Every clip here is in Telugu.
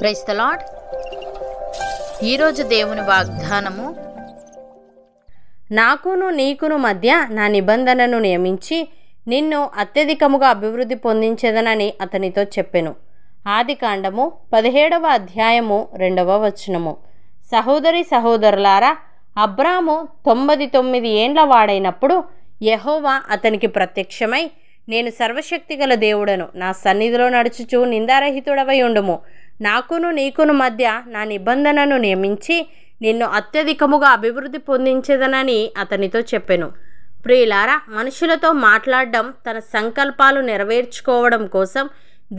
ప్రైస్తలాడ్ ద ఈరోజు దేవుని వాగ్దానము నాకును నీకును మధ్య నా నిబంధనను నియమించి నిన్ను అత్యధికముగా అభివృద్ధి పొందించేదనని అతనితో చెప్పెను ఆది కాండము పదిహేడవ అధ్యాయము రెండవ వచనము సహోదరి సహోదరులారా అబ్రాము తొంభై తొమ్మిది ఏండ్ల వాడైనప్పుడు యహోవా అతనికి ప్రత్యక్షమై నేను సర్వశక్తి గల దేవుడను నా సన్నిధిలో నడుచుచు నిందారహితుడవై ఉండుము నాకును నీకును మధ్య నా నిబంధనను నియమించి నిన్ను అత్యధికముగా అభివృద్ధి పొందించేదనని అతనితో చెప్పెను ప్రియులారా మనుషులతో మాట్లాడడం తన సంకల్పాలు నెరవేర్చుకోవడం కోసం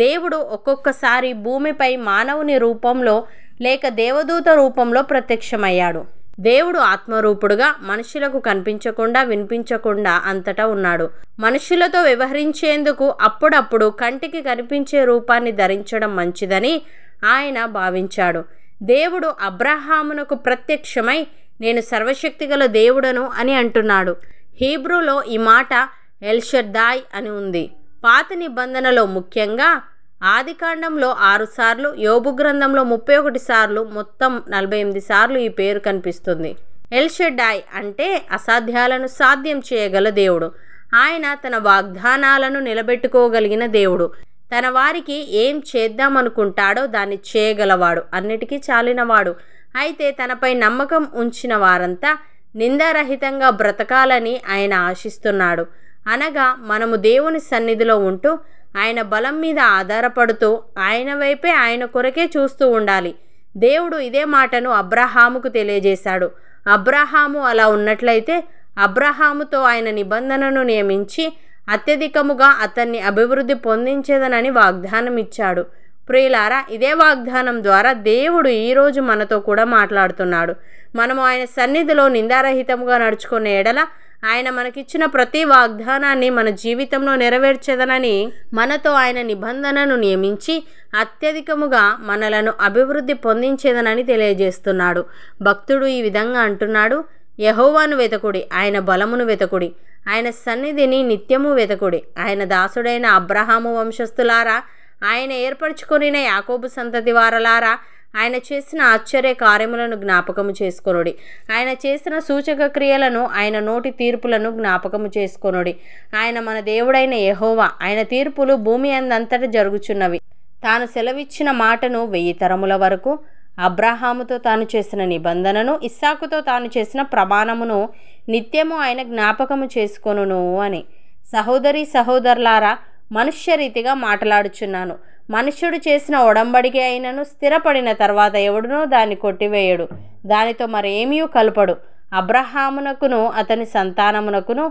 దేవుడు ఒక్కొక్కసారి భూమిపై మానవుని రూపంలో లేక దేవదూత రూపంలో ప్రత్యక్షమయ్యాడు దేవుడు ఆత్మరూపుడుగా మనుషులకు కనిపించకుండా వినిపించకుండా అంతటా ఉన్నాడు మనుషులతో వ్యవహరించేందుకు అప్పుడప్పుడు కంటికి కనిపించే రూపాన్ని ధరించడం మంచిదని ఆయన భావించాడు దేవుడు అబ్రహామునకు ప్రత్యక్షమై నేను సర్వశక్తిగల దేవుడను అని అంటున్నాడు హీబ్రూలో ఈ మాట ఎల్షర్దాయ్ అని ఉంది పాత నిబంధనలో ముఖ్యంగా ఆదికాండంలో ఆరుసార్లు యోబు గ్రంథంలో ముప్పై ఒకటి సార్లు మొత్తం నలభై ఎనిమిది సార్లు ఈ పేరు కనిపిస్తుంది ఎల్షెడాయ్ అంటే అసాధ్యాలను సాధ్యం చేయగల దేవుడు ఆయన తన వాగ్దానాలను నిలబెట్టుకోగలిగిన దేవుడు తన వారికి ఏం చేద్దామనుకుంటాడో దాన్ని చేయగలవాడు అన్నిటికీ చాలినవాడు అయితే తనపై నమ్మకం ఉంచిన వారంతా నిందారహితంగా బ్రతకాలని ఆయన ఆశిస్తున్నాడు అనగా మనము దేవుని సన్నిధిలో ఉంటూ ఆయన బలం మీద ఆధారపడుతూ ఆయన వైపే ఆయన కొరకే చూస్తూ ఉండాలి దేవుడు ఇదే మాటను అబ్రహాముకు తెలియజేశాడు అబ్రహాము అలా ఉన్నట్లయితే అబ్రహాముతో ఆయన నిబంధనను నియమించి అత్యధికముగా అతన్ని అభివృద్ధి పొందించేదనని వాగ్దానం ఇచ్చాడు ప్రియులారా ఇదే వాగ్దానం ద్వారా దేవుడు ఈరోజు మనతో కూడా మాట్లాడుతున్నాడు మనము ఆయన సన్నిధిలో నిందారహితంగా నడుచుకునే ఎడల ఆయన మనకిచ్చిన ప్రతి వాగ్దానాన్ని మన జీవితంలో నెరవేర్చదనని మనతో ఆయన నిబంధనను నియమించి అత్యధికముగా మనలను అభివృద్ధి పొందించేదనని తెలియజేస్తున్నాడు భక్తుడు ఈ విధంగా అంటున్నాడు యహోవాను వెతకుడి ఆయన బలమును వెతకుడి ఆయన సన్నిధిని నిత్యము వెతకుడి ఆయన దాసుడైన అబ్రహాము వంశస్థులారా ఆయన ఏర్పరచుకొనిన యాకోబు సంతతి వారలారా ఆయన చేసిన ఆశ్చర్య కార్యములను జ్ఞాపకము చేసుకొనుడి ఆయన చేసిన సూచక క్రియలను ఆయన నోటి తీర్పులను జ్ఞాపకము చేసుకొనుడి ఆయన మన దేవుడైన యహోవా ఆయన తీర్పులు భూమి అందంతట జరుగుచున్నవి తాను సెలవిచ్చిన మాటను వెయ్యి తరముల వరకు అబ్రహాముతో తాను చేసిన నిబంధనను ఇస్సాకుతో తాను చేసిన ప్రమాణమును నిత్యము ఆయన జ్ఞాపకము చేసుకొను అని సహోదరి సహోదరులారా మనుష్య రీతిగా మాట్లాడుచున్నాను మనుష్యుడు చేసిన ఒడంబడికి అయినను స్థిరపడిన తర్వాత ఎవడునో దాన్ని కొట్టివేయడు దానితో మరేమీ కలపడు అబ్రహామునకును అతని సంతానమునకును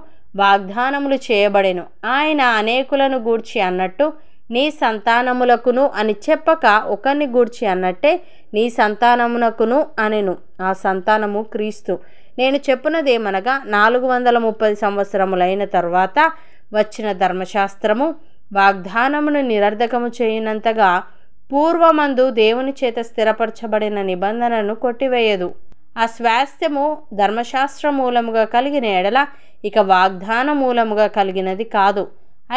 వాగ్దానములు చేయబడెను ఆయన అనేకులను గూర్చి అన్నట్టు నీ సంతానములకును అని చెప్పక ఒకరిని గూర్చి అన్నట్టే నీ సంతానమునకును అనెను ఆ సంతానము క్రీస్తు నేను చెప్పినదేమనగా నాలుగు వందల ముప్పై సంవత్సరములైన తర్వాత వచ్చిన ధర్మశాస్త్రము వాగ్దానమును నిరర్ధకము చేయనంతగా పూర్వమందు దేవుని చేత స్థిరపరచబడిన నిబంధనను కొట్టివేయదు ఆ స్వాస్థ్యము ధర్మశాస్త్ర మూలముగా కలిగిన ఎడల ఇక వాగ్దాన మూలముగా కలిగినది కాదు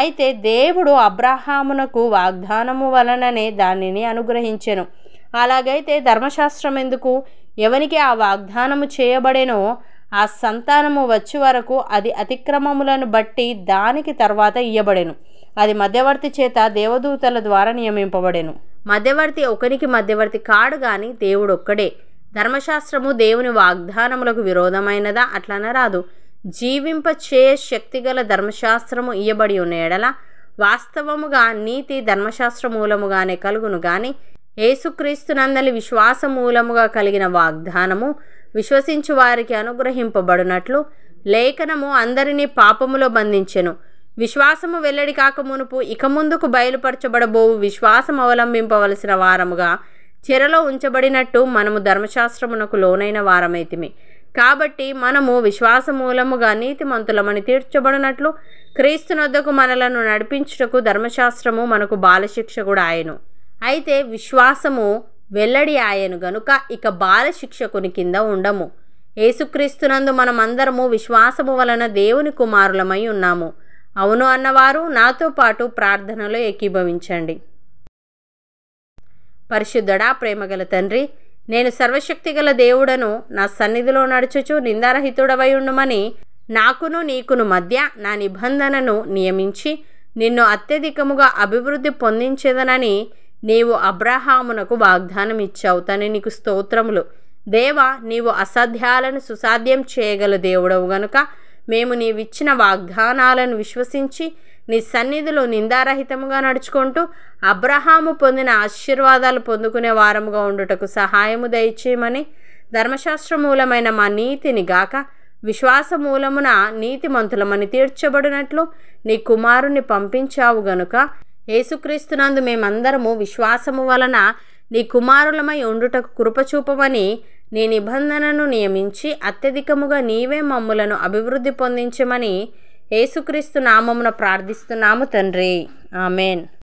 అయితే దేవుడు అబ్రహామునకు వాగ్దానము వలననే దానిని అనుగ్రహించెను అలాగైతే ధర్మశాస్త్రం ఎందుకు ఎవనికి ఆ వాగ్దానము చేయబడేనో ఆ సంతానము వచ్చే వరకు అది అతిక్రమములను బట్టి దానికి తర్వాత ఇయ్యబడెను అది మధ్యవర్తి చేత దేవదూతల ద్వారా నియమింపబడెను మధ్యవర్తి ఒకరికి మధ్యవర్తి కాడు గాని దేవుడు ఒక్కడే ధర్మశాస్త్రము దేవుని వాగ్దానములకు విరోధమైనదా అట్లన రాదు జీవింపచే శక్తిగల ధర్మశాస్త్రము ఇయ్యబడి ఉన్న ఎడల వాస్తవముగా నీతి ధర్మశాస్త్ర మూలముగానే కలుగును గాని ఏసుక్రీస్తునందలి విశ్వాస మూలముగా కలిగిన వాగ్దానము విశ్వసించు వారికి అనుగ్రహింపబడినట్లు లేఖనము అందరినీ పాపములో బంధించెను విశ్వాసము వెల్లడి కాక మునుపు ఇక ముందుకు బయలుపరచబడబోవు విశ్వాసం అవలంబింపవలసిన వారముగా చెరలో ఉంచబడినట్టు మనము ధర్మశాస్త్రమునకు లోనైన వారమైతిమి కాబట్టి మనము విశ్వాస మూలముగా నీతిమంతులమని తీర్చబడినట్లు క్రీస్తునొద్దకు మనలను నడిపించుటకు ధర్మశాస్త్రము మనకు బాలశిక్ష కూడా ఆయను అయితే విశ్వాసము వెల్లడి ఆయను గనుక ఇక బాల శిక్షకుని కింద ఉండము ఏసుక్రీస్తునందు మనమందరము విశ్వాసము వలన దేవుని కుమారులమై ఉన్నాము అవును అన్నవారు నాతో పాటు ప్రార్థనలో ఏకీభవించండి పరిశుద్ధడా ప్రేమగల తండ్రి నేను సర్వశక్తిగల దేవుడను నా సన్నిధిలో నడుచుచు నిందారహితుడవై ఉండమని నాకును నీకును మధ్య నా నిబంధనను నియమించి నిన్ను అత్యధికముగా అభివృద్ధి పొందించేదనని నీవు అబ్రహామునకు వాగ్దానం ఇచ్చావు తను నీకు స్తోత్రములు దేవా నీవు అసాధ్యాలను సుసాధ్యం చేయగల దేవుడవు గనుక మేము నీవిచ్చిన వాగ్దానాలను విశ్వసించి నీ సన్నిధిలో నిందారహితముగా నడుచుకుంటూ అబ్రహాము పొందిన ఆశీర్వాదాలు పొందుకునే వారముగా ఉండుటకు సహాయము దయచేయమని ధర్మశాస్త్ర మూలమైన మా నీతిని గాక విశ్వాస నీతి నీతిమంతులమని తీర్చబడినట్లు నీ కుమారుని పంపించావు గనుక యేసుక్రీస్తునందు మేమందరము విశ్వాసము వలన నీ కుమారులమై ఉండుటకు కృపచూపమని నీ నిబంధనను నియమించి అత్యధికముగా నీవే మమ్ములను అభివృద్ధి పొందించమని యేసుక్రీస్తు నామమున ప్రార్థిస్తున్నాము తండ్రి ఆమెన్